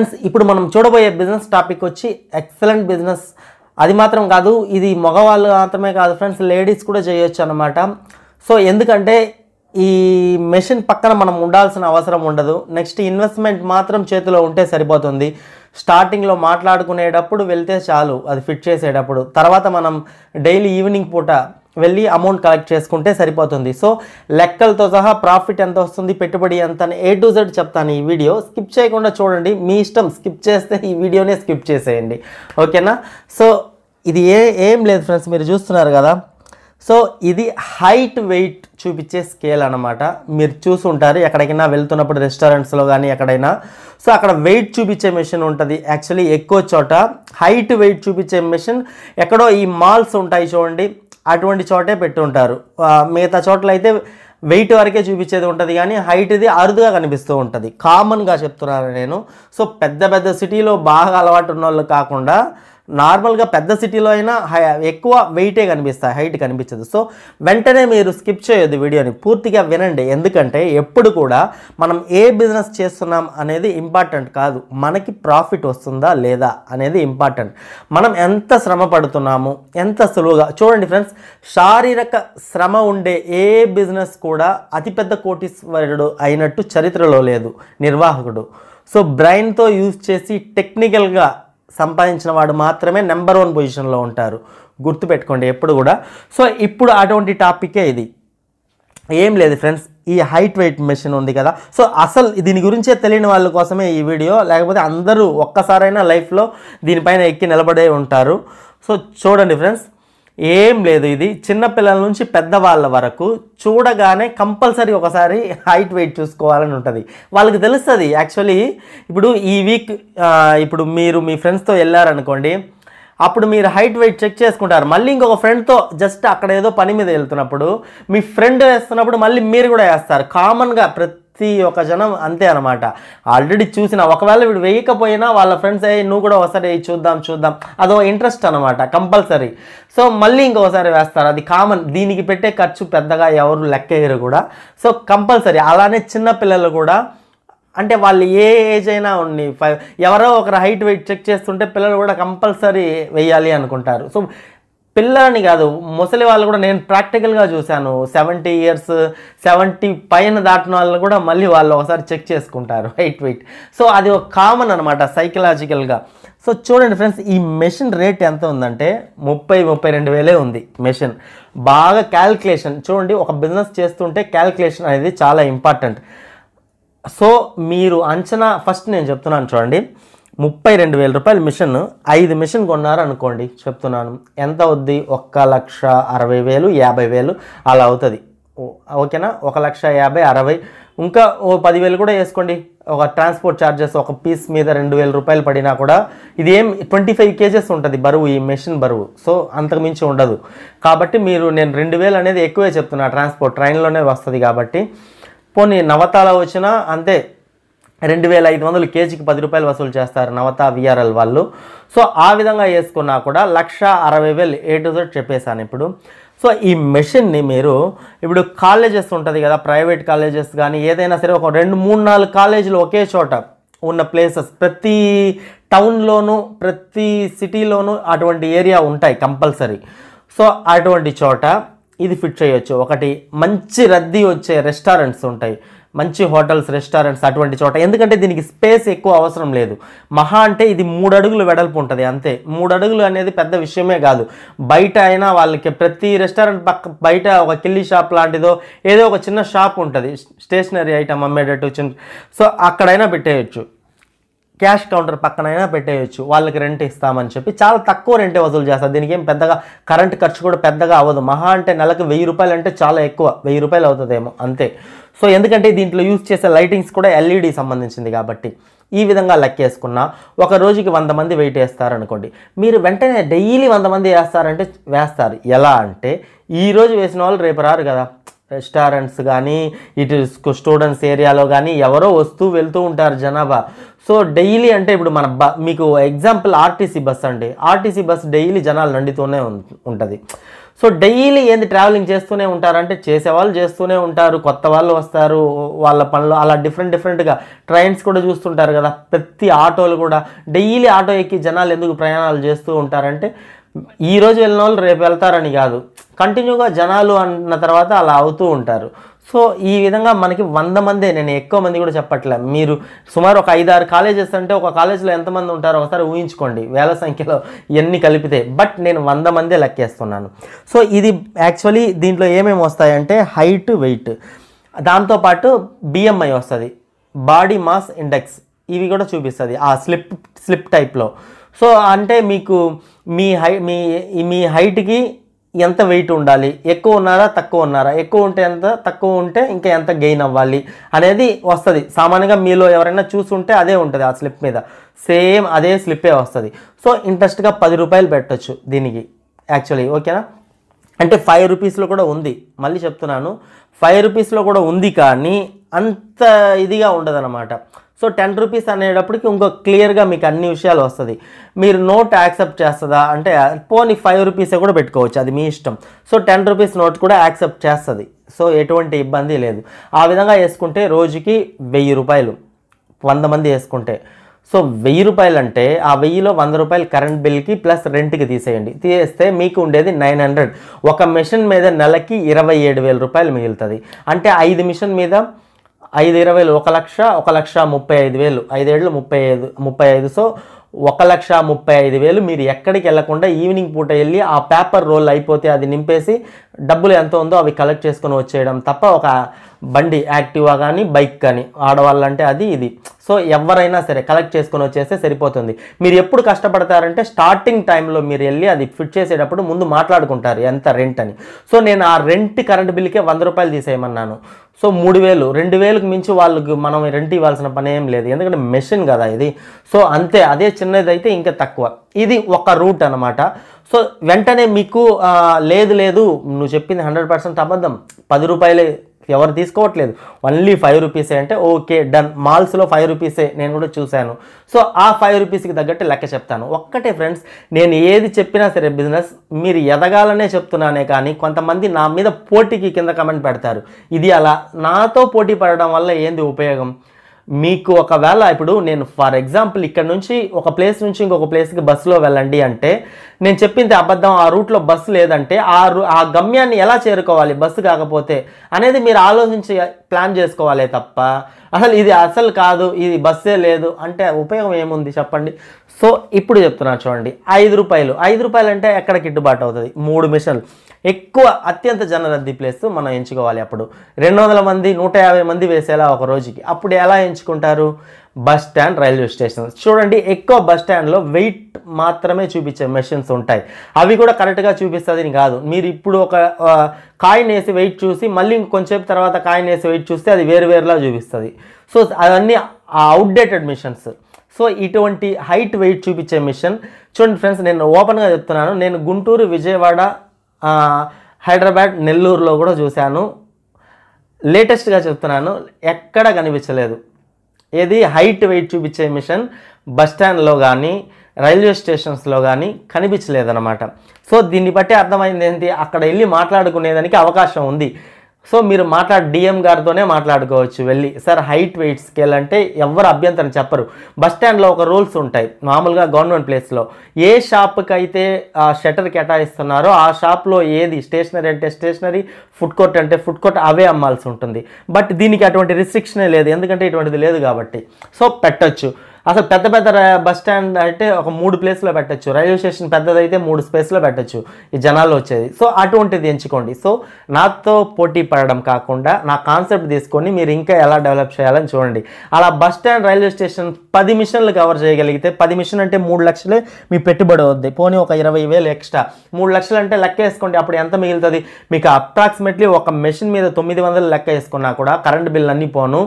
friends ఇప్పుడు మనం చూడబోయే బిజినెస్ టాపిక్ వచ్చి ఎక్సలెంట్ బిజినెస్ అది మాత్రం కాదు ఇది మగవాళ్ళు మాత్రమే కాదు ఫ్రెండ్స్ లేడీస్ కూడా చేయొచ్చు అనమాట సో ఎందుకంటే ఈ మెషిన్ పక్కన మనం ఉండాల్సిన అవసరం ఉండదు నెక్స్ట్ ఇన్వెస్ట్మెంట్ మాత్రం చేతిలో ఉంటే సరిపోతుంది స్టార్టింగ్లో మాట్లాడుకునేటప్పుడు వెళ్తే చాలు అది ఫిట్ చేసేటప్పుడు తర్వాత మనం డైలీ ఈవినింగ్ పూట వెళ్ళి అమౌంట్ కలెక్ట్ చేసుకుంటే సరిపోతుంది సో లెక్కలతో సహా ప్రాఫిట్ ఎంత వస్తుంది పెట్టుబడి ఎంత అని ఏ టు జెడ్ చెప్తాను ఈ వీడియో స్కిప్ చేయకుండా చూడండి మీ ఇష్టం స్కిప్ చేస్తే ఈ వీడియోనే స్కిప్ చేసేయండి ఓకేనా సో ఇది ఏ ఏం లేదు ఫ్రెండ్స్ మీరు చూస్తున్నారు కదా సో ఇది హైట్ వెయిట్ చూపించే స్కేల్ అనమాట మీరు చూసుంటారు ఎక్కడికైనా వెళ్తున్నప్పుడు రెస్టారెంట్స్లో కానీ ఎక్కడైనా సో అక్కడ వెయిట్ చూపించే మెషిన్ ఉంటుంది యాక్చువల్లీ ఎక్కువ చోట హైట్ వెయిట్ చూపించే మెషిన్ ఎక్కడో ఈ మాల్స్ ఉంటాయి చూడండి అటువంటి చోటే పెట్టుంటారు మిగతా చోట్ల అయితే వెయిట్ వరకే చూపించేది ఉంటుంది కానీ హైట్ది అరుదుగా కనిపిస్తూ ఉంటుంది కామన్గా చెప్తున్నాను నేను సో పెద్ద పెద్ద సిటీలో బాగా అలవాటు ఉన్న వాళ్ళు కాకుండా నార్మల్గా పెద్ద సిటీలో అయినా ఎక్కువ వెయిటే కనిపిస్తాయి హైట్ కనిపించదు సో వెంటనే మీరు స్కిప్ చేయొద్దు వీడియోని పూర్తిగా వినండి ఎందుకంటే ఎప్పుడు కూడా మనం ఏ బిజినెస్ చేస్తున్నాం అనేది ఇంపార్టెంట్ కాదు మనకి ప్రాఫిట్ వస్తుందా లేదా అనేది ఇంపార్టెంట్ మనం ఎంత శ్రమ పడుతున్నాము ఎంత సులువుగా చూడండి ఫ్రెండ్స్ శారీరక శ్రమ ఉండే ఏ బిజినెస్ కూడా అతిపెద్ద కోటీశ్వరుడు అయినట్టు చరిత్రలో లేదు నిర్వాహకుడు సో బ్రెయిన్తో యూజ్ చేసి టెక్నికల్గా సంపాదించిన వాడు మాత్రమే నెంబర్ వన్ పొజిషన్లో ఉంటారు గుర్తుపెట్టుకోండి ఎప్పుడు కూడా సో ఇప్పుడు అటువంటి టాపికే ఇది ఏం లేదు ఫ్రెండ్స్ ఈ హైట్ వెయిట్ మెషిన్ ఉంది కదా సో అసలు దీని గురించే తెలియని వాళ్ళ కోసమే ఈ వీడియో లేకపోతే అందరూ ఒక్కసారైనా లైఫ్లో దీనిపైన ఎక్కి నిలబడే ఉంటారు సో చూడండి ఫ్రెండ్స్ ఏం లేదు ఇది చిన్నపిల్లల నుంచి పెద్దవాళ్ళ వరకు చూడగానే కంపల్సరీ ఒకసారి హైట్ వెయిట్ చూసుకోవాలని ఉంటుంది వాళ్ళకి తెలుస్తుంది యాక్చువల్లీ ఇప్పుడు ఈ వీక్ ఇప్పుడు మీరు మీ ఫ్రెండ్స్తో వెళ్ళారనుకోండి అప్పుడు మీరు హైట్ వెయిట్ చెక్ చేసుకుంటారు మళ్ళీ ఇంకొక ఫ్రెండ్తో జస్ట్ అక్కడ ఏదో పని మీద వెళ్తున్నప్పుడు మీ ఫ్రెండ్ వేస్తున్నప్పుడు మళ్ళీ మీరు కూడా వేస్తారు కామన్గా ప్రతి ప్రతి ఒక్క జనం అంతే అనమాట ఆల్రెడీ చూసిన ఒకవేళ వీడు వేయకపోయినా వాళ్ళ ఫ్రెండ్స్ అయ్యి నువ్వు కూడా ఒకసారి చూద్దాం చూద్దాం అదో ఇంట్రెస్ట్ అనమాట కంపల్సరీ సో మళ్ళీ ఇంకోసారి వేస్తారు అది కామన్ దీనికి పెట్టే ఖర్చు పెద్దగా ఎవరు లెక్కయ్యరు కూడా సో కంపల్సరీ అలానే చిన్న పిల్లలు కూడా అంటే వాళ్ళు ఏ ఏజ్ అయినా ఉన్ని ఫైవ్ ఎవరో ఒకరు హైట్ వెయిట్ చెక్ చేస్తుంటే పిల్లలు కూడా కంపల్సరీ వేయాలి అనుకుంటారు సో పిల్లలని కాదు ముసలి వాళ్ళు కూడా నేను ప్రాక్టికల్గా చూశాను సెవెంటీ ఇయర్స్ సెవెంటీ పైన దాటిన వాళ్ళని కూడా మళ్ళీ వాళ్ళు ఒకసారి చెక్ చేసుకుంటారు హైట్ వెయిట్ సో అది ఒక కామన్ అనమాట సైకలాజికల్గా సో చూడండి ఫ్రెండ్స్ ఈ మెషిన్ రేట్ ఎంత ఉందంటే ముప్పై ముప్పై రెండు వేలే ఉంది మెషిన్ బాగా క్యాల్కులేషన్ చూడండి ఒక బిజినెస్ చేస్తుంటే క్యాల్కులేషన్ అనేది చాలా ఇంపార్టెంట్ సో మీరు అంచనా ఫస్ట్ నేను చెప్తున్నాను చూడండి ముప్పై రెండు వేల రూపాయల మిషన్ ఐదు మిషన్ కొన్నారు అనుకోండి చెప్తున్నాను ఎంత అవుద్ది ఒక్క లక్ష అరవై వేలు యాభై వేలు అలా అవుతుంది ఓకేనా ఒక లక్ష యాభై అరవై ఇంకా ఓ పదివేలు కూడా వేసుకోండి ఒక ట్రాన్స్పోర్ట్ ఛార్జెస్ ఒక పీస్ మీద రెండు వేల రూపాయలు పడినా కూడా ఇది ఏం ట్వంటీ ఫైవ్ కేజెస్ ఉంటుంది బరువు ఈ మెషిన్ బరువు సో అంతకు మించి ఉండదు కాబట్టి మీరు నేను రెండు వేలు అనేది ఎక్కువే చెప్తున్నా ట్రాన్స్పోర్ట్ ట్రైన్లోనే వస్తుంది కాబట్టి పోనీ నవతాల వచ్చినా అంతే రెండు వేల ఐదు వందలు కేజీకి పది రూపాయలు వసూలు చేస్తారు నవత విఆర్ఎల్ వాళ్ళు సో ఆ విధంగా వేసుకున్నా కూడా లక్ష అరవై వేలు ఏ టు జెడ్ చెప్పేశాను ఇప్పుడు సో ఈ మెషిన్ని మీరు ఇప్పుడు కాలేజెస్ ఉంటుంది కదా ప్రైవేట్ కాలేజెస్ కానీ ఏదైనా సరే ఒక రెండు మూడు నాలుగు కాలేజీలు ఒకే చోట ఉన్న ప్లేసెస్ ప్రతి టౌన్లోనూ ప్రతి సిటీలోనూ అటువంటి ఏరియా ఉంటాయి కంపల్సరీ సో అటువంటి చోట ఇది ఫిట్ చేయొచ్చు ఒకటి మంచి రద్దీ వచ్చే రెస్టారెంట్స్ ఉంటాయి మంచి హోటల్స్ రెస్టారెంట్స్ అటువంటి చోట ఎందుకంటే దీనికి స్పేస్ ఎక్కువ అవసరం లేదు మహా అంటే ఇది మూడు అడుగులు వెడల్పు ఉంటుంది అంతే మూడు అడుగులు అనేది పెద్ద విషయమే కాదు బయట అయినా వాళ్ళకి ప్రతి రెస్టారెంట్ పక్క బయట ఒక కిల్లీ షాప్ లాంటిదో ఏదో ఒక చిన్న షాప్ ఉంటుంది స్టేషనరీ ఐటమ్ అమ్మేటట్టు చిన్న సో అక్కడైనా పెట్టేయచ్చు క్యాష్ కౌంటర్ పక్కనైనా పెట్టేయచ్చు వాళ్ళకి రెంట్ ఇస్తామని చెప్పి చాలా తక్కువ రెంటే వసూలు చేస్తారు దీనికి ఏం పెద్దగా కరెంట్ ఖర్చు కూడా పెద్దగా అవ్వదు మహా అంటే నెలకు వెయ్యి రూపాయలు అంటే చాలా ఎక్కువ వెయ్యి రూపాయలు అవుతుందేమో అంతే సో ఎందుకంటే దీంట్లో యూజ్ చేసే లైటింగ్స్ కూడా ఎల్ఈడి సంబంధించింది కాబట్టి ఈ విధంగా లెక్కేసుకున్న ఒక రోజుకి వంద మంది వెయిట్ వేస్తారనుకోండి మీరు వెంటనే డైలీ వంద మంది వేస్తారంటే వేస్తారు ఎలా అంటే ఈరోజు వేసిన వాళ్ళు రేపు రారు కదా రెస్టారెంట్స్ కానీ ఇటు స్టూడెంట్స్ ఏరియాలో కానీ ఎవరో వస్తూ వెళ్తూ ఉంటారు జనాభా సో డైలీ అంటే ఇప్పుడు మన బ మీకు ఎగ్జాంపుల్ ఆర్టీసీ బస్ అండి ఆర్టీసీ బస్ డైలీ జనాలు నండితోనే ఉంటుంది సో డైలీ ఏంది ట్రావెలింగ్ చేస్తూనే ఉంటారు అంటే చేసేవాళ్ళు చేస్తూనే ఉంటారు కొత్త వాళ్ళు వస్తారు వాళ్ళ పనులు అలా డిఫరెంట్ డిఫరెంట్గా ట్రైన్స్ కూడా చూస్తుంటారు కదా ప్రతి ఆటోలు కూడా డైలీ ఆటో ఎక్కి జనాలు ఎందుకు ప్రయాణాలు చేస్తూ ఉంటారంటే ఈరోజు వెళ్ళిన వాళ్ళు రేపు వెళ్తారని కాదు కంటిన్యూగా జనాలు అన్న తర్వాత అలా అవుతూ ఉంటారు సో ఈ విధంగా మనకి వంద మందే నేను ఎక్కువ మంది కూడా చెప్పట్లే మీరు సుమారు ఒక ఐదారు కాలేజెస్ అంటే ఒక కాలేజ్లో ఎంతమంది ఉంటారో ఒకసారి ఊహించుకోండి వేల సంఖ్యలో ఎన్ని కలిపితే బట్ నేను వంద మందే లెక్కేస్తున్నాను సో ఇది యాక్చువల్లీ దీంట్లో ఏమేమి వస్తాయంటే హైట్ వెయిట్ దాంతోపాటు బిఎంఐ వస్తుంది బాడీ మాస్ ఇండెక్స్ ఇవి కూడా చూపిస్తుంది ఆ స్లిప్ స్లిప్ టైప్లో సో అంటే మీకు మీ హై మీ మీ హైట్కి ఎంత వెయిట్ ఉండాలి ఎక్కువ ఉన్నారా తక్కువ ఉన్నారా ఎక్కువ ఉంటే ఎంత తక్కువ ఉంటే ఇంకా ఎంత గెయిన్ అవ్వాలి అనేది వస్తుంది సామాన్యంగా మీలో ఎవరైనా చూసుంటే అదే ఉంటుంది ఆ స్లిప్ మీద సేమ్ అదే స్లిప్పే వస్తుంది సో ఇంట్రెస్ట్గా పది రూపాయలు పెట్టచ్చు దీనికి యాక్చువల్లీ ఓకేనా అంటే ఫైవ్ రూపీస్లో కూడా ఉంది మళ్ళీ చెప్తున్నాను ఫైవ్ రూపీస్లో కూడా ఉంది కానీ అంత ఇదిగా ఉండదన్నమాట సో టెన్ రూపీస్ అనేటప్పటికి ఇంకో క్లియర్గా మీకు అన్ని విషయాలు వస్తుంది మీరు నోట్ యాక్సెప్ట్ చేస్తుందా అంటే పోనీ ఫైవ్ రూపీసే కూడా పెట్టుకోవచ్చు అది మీ ఇష్టం సో టెన్ రూపీస్ నోట్ కూడా యాక్సెప్ట్ చేస్తుంది సో ఎటువంటి ఇబ్బంది లేదు ఆ విధంగా వేసుకుంటే రోజుకి వెయ్యి రూపాయలు వంద మంది వేసుకుంటే సో వెయ్యి రూపాయలు అంటే ఆ వెయ్యిలో వంద రూపాయలు కరెంట్ బిల్కి ప్లస్ రెంట్కి తీసేయండి తీసేస్తే మీకు ఉండేది నైన్ హండ్రెడ్ ఒక మిషన్ మీద నెలకి ఇరవై ఏడు వేల రూపాయలు మిగులుతుంది అంటే ఐదు మిషన్ మీద ఐదు ఇరవైలు ఒక లక్ష ఒక లక్ష ముప్పై ఐదు వేలు ఐదేళ్ళు ముప్పై ఐదు ముప్పై ఐదు సో ఒక లక్ష ముప్పై ఐదు వేలు మీరు ఎక్కడికి వెళ్లకుండా ఈవినింగ్ పూట వెళ్ళి ఆ పేపర్ రోల్ అయిపోతే అది నింపేసి డబ్బులు ఎంత ఉందో అవి కలెక్ట్ చేసుకొని వచ్చేయడం తప్ప ఒక బండి యాక్టివా కానీ బైక్ కానీ ఆడవాళ్ళంటే అది ఇది సో ఎవరైనా సరే కలెక్ట్ చేసుకొని వచ్చేస్తే సరిపోతుంది మీరు ఎప్పుడు కష్టపడతారంటే స్టార్టింగ్ టైంలో మీరు వెళ్ళి అది ఫిట్ చేసేటప్పుడు ముందు మాట్లాడుకుంటారు ఎంత రెంట్ అని సో నేను ఆ రెంట్ కరెంట్ బిల్కే వంద రూపాయలు తీసేయమన్నాను సో మూడు వేలు రెండు వేలకు మించి వాళ్ళకి మనం రెంట్ ఇవ్వాల్సిన పని ఏం లేదు ఎందుకంటే మెషిన్ కదా ఇది సో అంతే అదే చిన్నది అయితే ఇంకా తక్కువ ఇది ఒక రూట్ అనమాట సో వెంటనే మీకు లేదు లేదు నువ్వు చెప్పింది హండ్రెడ్ పర్సెంట్ అబద్ధం పది రూపాయలే ఎవరు తీసుకోవట్లేదు ఓన్లీ ఫైవ్ రూపీసే అంటే ఓకే డన్ మాల్స్లో ఫైవ్ రూపీసే నేను కూడా చూశాను సో ఆ ఫైవ్ రూపీస్కి తగ్గట్టు లెక్క చెప్తాను ఒక్కటే ఫ్రెండ్స్ నేను ఏది చెప్పినా సరే బిజినెస్ మీరు ఎదగాలనే చెప్తున్నానే కానీ కొంతమంది నా మీద పోటీకి కింద కమెంట్ పెడతారు ఇది అలా నాతో పోటీ పడడం వల్ల ఏంది ఉపయోగం మీకు ఒకవేళ ఇప్పుడు నేను ఫర్ ఎగ్జాంపుల్ ఇక్కడ నుంచి ఒక ప్లేస్ నుంచి ఇంకొక ప్లేస్కి బస్సులో వెళ్ళండి అంటే నేను చెప్పింది అబద్ధం ఆ రూట్లో బస్సు లేదంటే ఆ ఆ గమ్యాన్ని ఎలా చేరుకోవాలి బస్సు కాకపోతే అనేది మీరు ఆలోచించి ప్లాన్ చేసుకోవాలి తప్ప అసలు ఇది అసలు కాదు ఇది బస్సే లేదు అంటే ఉపయోగం ఏముంది చెప్పండి సో ఇప్పుడు చెప్తున్నాను చూడండి ఐదు రూపాయలు ఐదు రూపాయలు అంటే ఎక్కడ గిట్టుబాటు అవుతుంది మూడు మిషన్లు ఎక్కువ అత్యంత జనరద్దీ ప్లేస్ మనం ఎంచుకోవాలి అప్పుడు రెండు వందల మంది నూట యాభై మంది వేసేలా ఒక రోజుకి అప్పుడు ఎలా ఎంచుకుంటారు బస్ స్టాండ్ రైల్వే స్టేషన్ చూడండి ఎక్కువ బస్ స్టాండ్లో వెయిట్ మాత్రమే చూపించే మెషిన్స్ ఉంటాయి అవి కూడా కరెక్ట్గా చూపిస్తుంది కాదు మీరు ఇప్పుడు ఒక కాయిన్ వేసి వెయిట్ చూసి మళ్ళీ ఇంకొంచెంసేపు తర్వాత కాయిన్ వేసి వెయిట్ చూస్తే అది వేరు వేరులా చూపిస్తుంది సో అవన్నీ అవుట్డేటెడ్ మిషన్స్ సో ఇటువంటి హైట్ వెయిట్ చూపించే మిషన్ చూడండి ఫ్రెండ్స్ నేను ఓపెన్గా చెప్తున్నాను నేను గుంటూరు విజయవాడ హైదరాబాద్ నెల్లూరులో కూడా చూశాను లేటెస్ట్గా చెప్తున్నాను ఎక్కడ కనిపించలేదు ఏది హైట్ వెయిట్ చూపించే మిషన్ బస్ స్టాండ్లో కానీ రైల్వే స్టేషన్స్లో కానీ కనిపించలేదన్నమాట సో దీన్ని బట్టి అర్థమైంది ఏంటి అక్కడ వెళ్ళి మాట్లాడుకునేదానికి అవకాశం ఉంది సో మీరు మాట్లాడి డిఎం గారితోనే మాట్లాడుకోవచ్చు వెళ్ళి సార్ హైట్ వెయిట్ స్కేల్ అంటే ఎవరు అభ్యంతరం చెప్పరు బస్ స్టాండ్లో ఒక రూల్స్ ఉంటాయి మామూలుగా గవర్నమెంట్ ప్లేస్లో ఏ షాప్కి అయితే ఆ షటర్ కేటాయిస్తున్నారో ఆ షాప్లో ఏది స్టేషనరీ అంటే స్టేషనరీ ఫుడ్ కోర్ట్ అంటే ఫుడ్ కోర్ట్ అవే అమ్మాల్సి ఉంటుంది బట్ దీనికి అటువంటి రిస్ట్రిక్షన్ లేదు ఎందుకంటే ఇటువంటిది లేదు కాబట్టి సో పెట్టచ్చు అసలు పెద్ద పెద్ద బస్ స్టాండ్ అంటే ఒక మూడు ప్లేస్లో పెట్టచ్చు రైల్వే స్టేషన్ పెద్దదైతే మూడు స్పేస్లో పెట్టచ్చు ఈ జనాలు వచ్చేది సో అటువంటిది ఎంచుకోండి సో నాతో పోటీ పడడం కాకుండా నా కాన్సెప్ట్ తీసుకొని మీరు ఇంకా ఎలా డెవలప్ చేయాలని చూడండి అలా బస్ స్టాండ్ రైల్వే స్టేషన్ పది మిషన్లు కవర్ చేయగలిగితే పది మిషన్ అంటే మూడు లక్షలే మీ పెట్టుబడి వద్ది పోనీ ఒక ఇరవై వేలు ఎక్స్ట్రా మూడు లక్షలు అంటే లెక్క వేసుకోండి అప్పుడు ఎంత మిగులుతుంది మీకు అప్రాక్సిమేట్లీ ఒక మెషిన్ మీద తొమ్మిది వందలు లెక్క వేసుకున్నా కూడా కరెంట్ బిల్ అన్నీ పోను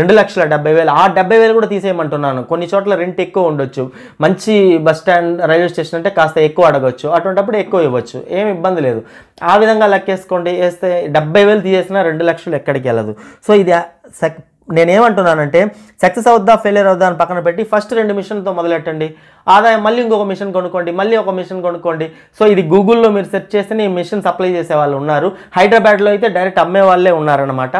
రెండు లక్షల డెబ్బై వేలు ఆ డెబ్బై వేలు కూడా తీసేయమంటున్నాను అనుకున్నాను కొన్ని చోట్ల రెంట్ ఎక్కువ ఉండొచ్చు మంచి బస్ స్టాండ్ రైల్వే స్టేషన్ అంటే కాస్త ఎక్కువ అడగవచ్చు అటువంటిప్పుడు ఎక్కువ ఇవ్వచ్చు ఏమి ఇబ్బంది లేదు ఆ విధంగా లెక్కేసుకోండి వేస్తే డెబ్బై వేలు తీసేసినా రెండు లక్షలు ఎక్కడికి వెళ్ళదు సో ఇది నేనేమంటున్నానంటే సక్సెస్ అవుద్దా ఫెయిలియర్ అవుద్దా అని పక్కన పెట్టి ఫస్ట్ రెండు మిషన్తో మొదలెట్టండి ఆదాయం మళ్ళీ ఇంకొక మిషన్ కొనుక్కోండి మళ్ళీ ఒక మిషన్ కొనుక్కోండి సో ఇది గూగుల్లో మీరు సెర్చ్ చేస్తే ఈ మిషన్ సప్లై చేసే వాళ్ళు ఉన్నారు హైదరాబాద్లో అయితే డైరెక్ట్ అమ్మే వాళ్ళే ఉన్నారనమాట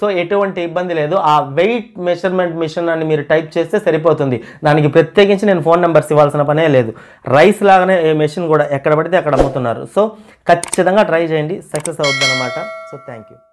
సో ఎటువంటి ఇబ్బంది లేదు ఆ వెయిట్ మెషర్మెంట్ మిషన్ అని మీరు టైప్ చేస్తే సరిపోతుంది దానికి ప్రత్యేకించి నేను ఫోన్ నెంబర్స్ ఇవ్వాల్సిన పనే లేదు రైస్ లాగానే ఏ మెషిన్ కూడా ఎక్కడ పడితే అక్కడ అమ్ముతున్నారు సో ఖచ్చితంగా ట్రై చేయండి సక్సెస్ అవుద్ది అనమాట సో థ్యాంక్ యూ